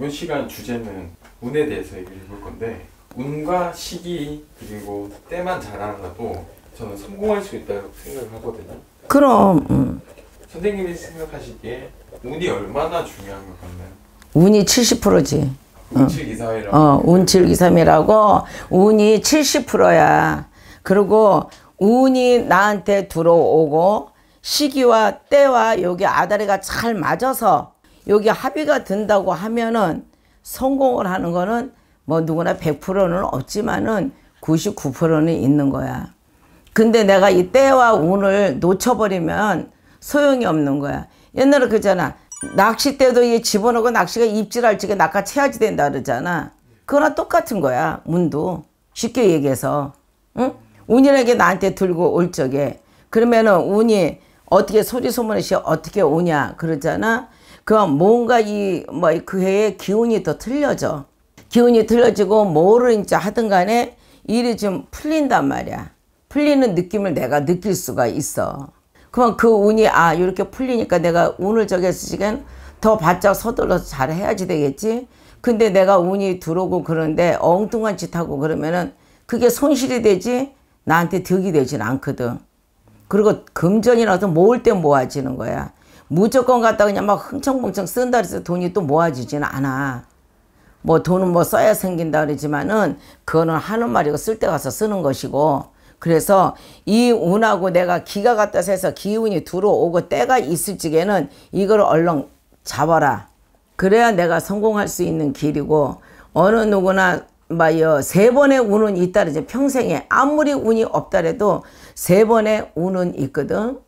이번 시간 주제는 운에 대해서 얘기를 해볼 건데 운과 시기 그리고 때만 잘 알아도 저는 성공할 수 있다고 생각을 하거든요. 그럼 음. 선생님이 생각하시기에 운이 얼마나 중요한 것 같나요? 운이 70%지. 운칠 이삼이라고. 어, 운칠 이삼이라고 어, 운이 70%야. 그리고 운이 나한테 들어오고 시기와 때와 여기 아다리가 잘 맞아서 여기 합의가 된다고 하면은 성공을 하는 거는 뭐 누구나 100%는 없지만은 99%는 있는 거야. 근데 내가 이 때와 운을 놓쳐버리면 소용이 없는 거야. 옛날에 그잖아. 낚싯대도 이 집어넣고 낚시가 입질할 적에 낚아 채야지 된다 그러잖아. 그거랑 똑같은 거야. 문도 쉽게 얘기해서. 응? 운이라게 나한테 들고 올 적에. 그러면은 운이 어떻게 소리 소문이 어떻게 오냐 그러잖아. 그럼 뭔가 이 뭐 그해에 기운이 더 틀려져. 기운이 틀려지고 뭐를 이제 하든 간에 일이 좀 풀린단 말이야. 풀리는 느낌을 내가 느낄 수가 있어. 그럼 그 운이 아 이렇게 풀리니까 내가 운을 저기서 지금 더 바짝 서둘러서 잘 해야지 되겠지. 근데 내가 운이 들어오고 그런데 엉뚱한 짓 하고 그러면은 그게 손실이 되지 나한테 득이 되진 않거든. 그리고 금전이라도 모을 때 모아지는 거야. 무조건 갖다 그냥 막 흥청벙청 쓴다 그래서 돈이 또 모아지지는 않아. 뭐 돈은 뭐 써야 생긴다 그러지만은 그거는 하는 말이고 쓸 때 가서 쓰는 것이고 그래서 이 운하고 내가 기가 갖다 세서 기운이 들어오고 때가 있을 적에는 이걸 얼른 잡아라. 그래야 내가 성공할 수 있는 길이고 어느 누구나 막여 세 번의 운은 있다르지 평생에 아무리 운이 없다래도 세 번의 운은 있거든.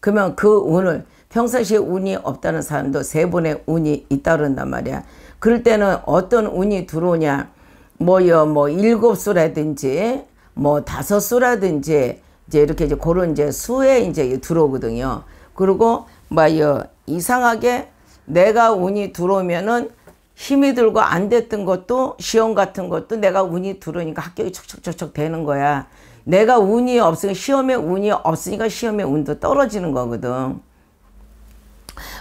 그러면 그 운을 평상시에 운이 없다는 사람도 세 번의 운이 있다 그런단 말이야. 그럴 때는 어떤 운이 들어오냐. 뭐요, 뭐 일곱 수라든지, 뭐 다섯 수라든지, 이제 이렇게 이제 그런 이제 수에 이제 들어오거든요. 그리고 뭐요, 이상하게 내가 운이 들어오면은 힘이 들고 안 됐던 것도 시험 같은 것도 내가 운이 들어오니까 합격이 척척척척 되는 거야. 내가 운이 없으니까 시험에 운이 없으니까 시험에 운도 떨어지는 거거든.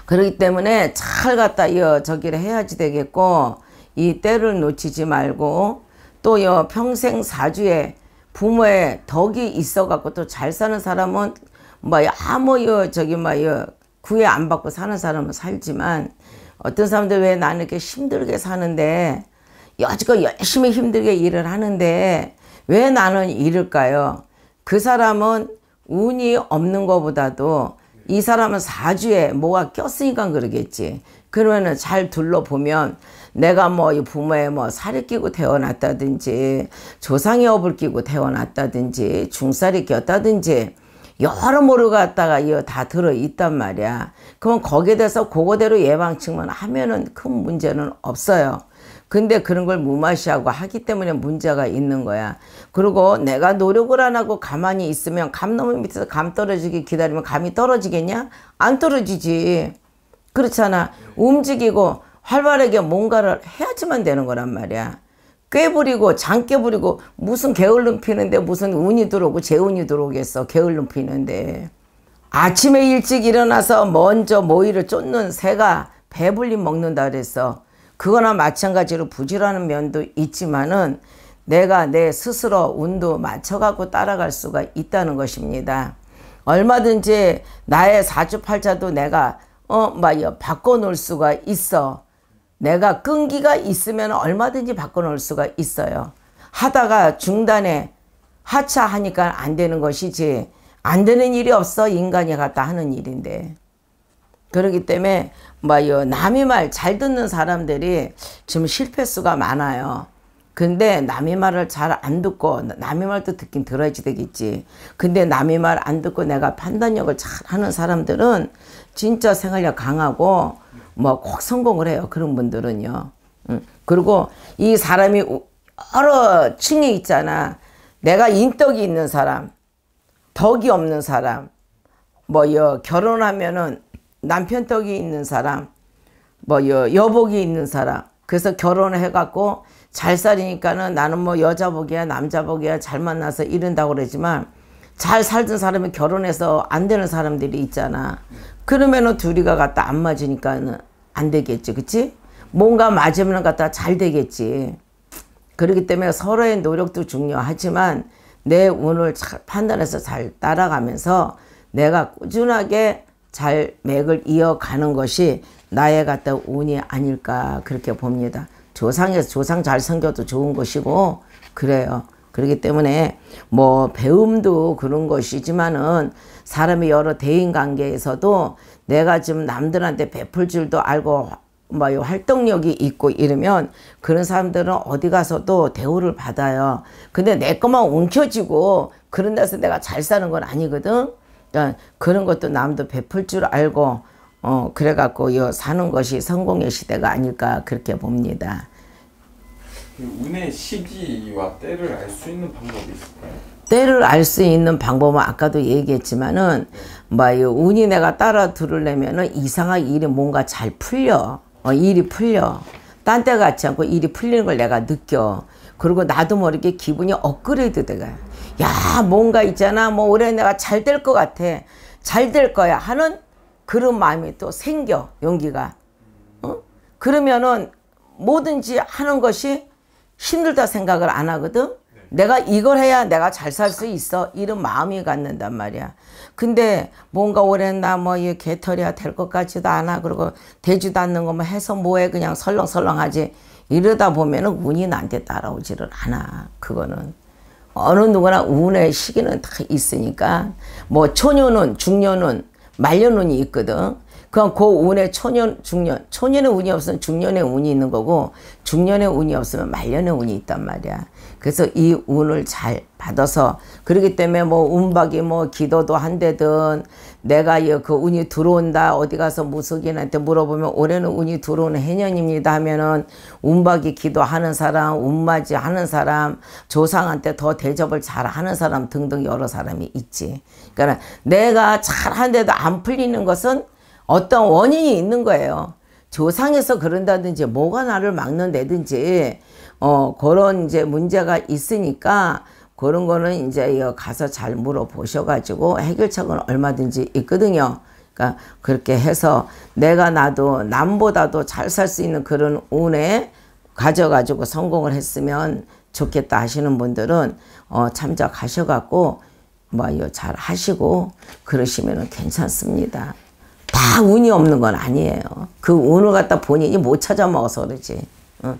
그렇기 때문에 잘 갖다 이 저기를 해야지 되겠고 이 때를 놓치지 말고 또여 평생 사주에 부모의 덕이 있어 갖고 또 잘 사는 사람은 뭐 아무 여 저기 뭐여 구애 안 받고 사는 사람은 살지만 어떤 사람들 왜 나는 이렇게 힘들게 사는데 여지껏 열심히 힘들게 일을 하는데 왜 나는 이럴까요? 그 사람은 운이 없는 것보다도 이 사람은 사주에 뭐가 꼈으니까 그러겠지. 그러면은 잘 둘러보면 내가 뭐 이 부모의 뭐살을 끼고 태어났다든지 조상의 업을 끼고 태어났다든지 중살이 꼈다든지 여러모로 갖다가 이거 다 들어있단 말이야. 그럼 거기에 대해서 그거대로 예방측만 하면은 큰 문제는 없어요. 근데 그런 걸 무마시하고 하기 때문에 문제가 있는 거야. 그리고 내가 노력을 안 하고 가만히 있으면 감나무 밑에서 감 떨어지기 기다리면 감이 떨어지겠냐? 안 떨어지지. 그렇잖아. 움직이고 활발하게 뭔가를 해야지만 되는 거란 말이야. 꾀부리고 장깨부리고 무슨 게을름 피는데 무슨 운이 들어오고 재운이 들어오겠어. 게을름 피는데. 아침에 일찍 일어나서 먼저 모이를 쫓는 새가 배불리 먹는다 그랬어. 그거나 마찬가지로 부지런한 면도 있지만은 내가 내 스스로 운도 맞춰갖고 따라갈 수가 있다는 것입니다. 얼마든지 나의 사주팔자도 내가 어막 바꿔놓을 수가 있어. 내가 끈기가 있으면 얼마든지 바꿔놓을 수가 있어요. 하다가 중단에 하차하니까 안 되는 것이지 안 되는 일이 없어 인간이 갖다 하는 일인데. 그렇기 때문에 뭐요 남의 말 잘 듣는 사람들이 지금 실패수가 많아요. 근데 남의 말을 잘 안 듣고 남의 말도 듣긴 들어야지 되겠지. 근데 남의 말 안 듣고 내가 판단력을 잘 하는 사람들은 진짜 생활력 강하고 뭐 꼭 성공을 해요. 그런 분들은요. 음. 그리고 이 사람이 여러 층이 있잖아. 내가 인덕이 있는 사람, 덕이 없는 사람, 뭐요 결혼하면은 남편 떡이 있는 사람, 뭐 여, 여복이 있는 사람. 그래서 결혼을 해갖고 잘 살이니까는 나는 뭐 여자복이야 남자복이야 잘 만나서 이른다고 그러지만 잘 살던 사람이 결혼해서 안 되는 사람들이 있잖아. 그러면은 둘이가 갖다 안 맞으니까는 안 되겠지, 그치? 뭔가 맞으면 갖다 잘 되겠지. 그렇기 때문에 서로의 노력도 중요하지만 내 운을 잘 판단해서 잘 따라가면서 내가 꾸준하게 잘 맥을 이어가는 것이 나의 갖다 운이 아닐까 그렇게 봅니다. 조상에서 조상 잘 생겨도 좋은 것이고 그래요. 그렇기 때문에 뭐 배움도 그런 것이지만은 사람이 여러 대인관계에서도 내가 지금 남들한테 베풀 줄도 알고 뭐 활동력이 있고 이러면 그런 사람들은 어디 가서도 대우를 받아요. 근데 내 것만 움켜쥐고 그런 데서 내가 잘 사는 건 아니거든. 그러니까 그런 것도 남도 베풀 줄 알고 어 그래갖고 요 사는 것이 성공의 시대가 아닐까 그렇게 봅니다. 그 운의 시기와 때를 알 수 있는 방법이 있을까요? 때를 알 수 있는 방법은 아까도 얘기했지만은 뭐 운이 내가 따라 들으려면은 이상하게 일이 뭔가 잘 풀려 어, 일이 풀려 딴 때 같지 않고 일이 풀리는 걸 내가 느껴 그리고 나도 모르게 기분이 업그레이드 돼가 야 뭔가 있잖아 뭐 올해 내가 잘 될 것 같아 잘 될 거야 하는 그런 마음이 또 생겨 용기가 어? 그러면은 뭐든지 하는 것이 힘들다 생각을 안 하거든 네. 내가 이걸 해야 내가 잘 살 수 있어 이런 마음이 갖는단 말이야 근데 뭔가 올해는 나뭐 개털이야 될 것 같지도 않아 그리고 되지도 않는 거만 뭐 해서 뭐해 그냥 설렁설렁하지 이러다 보면은 운이 나한테 따라오지를 않아 그거는 어느 누구나 운의 시기는 다 있으니까 뭐초년은중년은 말년운이 있거든. 그건 그 운에 초년, 중년, 초년의 운이 없으면 중년의 운이 있는 거고 중년의 운이 없으면 말년의 운이 있단 말이야. 그래서 이 운을 잘 받아서 그러기 때문에 뭐 운박이 뭐 기도도 한대든 내가 그 운이 들어온다 어디 가서 무속인한테 물어보면 올해는 운이 들어오는 해년입니다 하면은 운박이 기도하는 사람 운맞이 하는 사람 조상한테 더 대접을 잘 하는 사람 등등 여러 사람이 있지 그러니까 내가 잘 한데도 안 풀리는 것은 어떤 원인이 있는 거예요. 조상에서 그런다든지 뭐가 나를 막는다든지 어 그런 이제 문제가 있으니까 그런 거는 이제 가서 잘 물어보셔가지고 해결책은 얼마든지 있거든요. 그러니까 그렇게 해서 내가 나도 남보다도 잘 살 수 있는 그런 운에 가져가지고 성공을 했으면 좋겠다 하시는 분들은 어, 참작하셔갖고 뭐잘 하시고 그러시면 괜찮습니다. 다 운이 없는 건 아니에요. 그 운을 갖다 본인이 못 찾아 먹어서 그러지. 응.